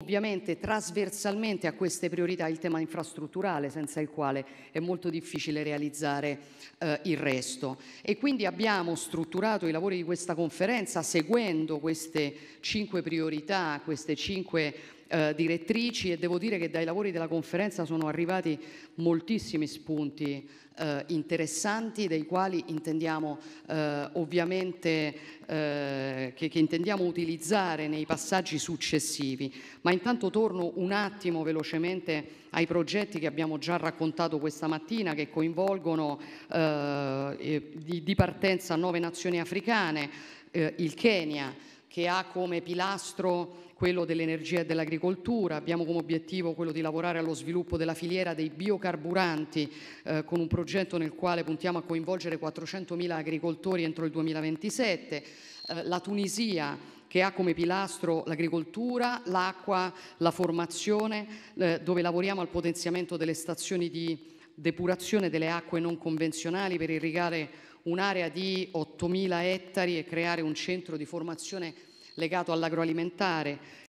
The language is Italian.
Ovviamente trasversalmente a queste priorità il tema infrastrutturale senza il quale è molto difficile realizzare eh, il resto e quindi abbiamo strutturato i lavori di questa conferenza seguendo queste cinque priorità, queste cinque eh, direttrici e devo dire che dai lavori della conferenza sono arrivati moltissimi spunti eh, interessanti dei quali intendiamo eh, ovviamente eh, che, che intendiamo utilizzare nei passaggi successivi. Ma intanto torno un attimo velocemente ai progetti che abbiamo già raccontato questa mattina che coinvolgono eh, di, di, partenza nove nazioni africane, eh, il Kenya, che ha come pilastro quello dell'energia e dell'agricoltura, abbiamo come obiettivo quello di lavorare allo sviluppo della filiera dei biocarburanti eh, con un progetto nel quale puntiamo a coinvolgere 400.000 agricoltori entro il 2027, eh, la Tunisia che ha come pilastro l'agricoltura, l'acqua, la formazione, eh, dove lavoriamo al potenziamento delle stazioni di depurazione delle acque non convenzionali per irrigare un'area di 8.000 ettari e creare un centro di formazione legato all'agroalimentare,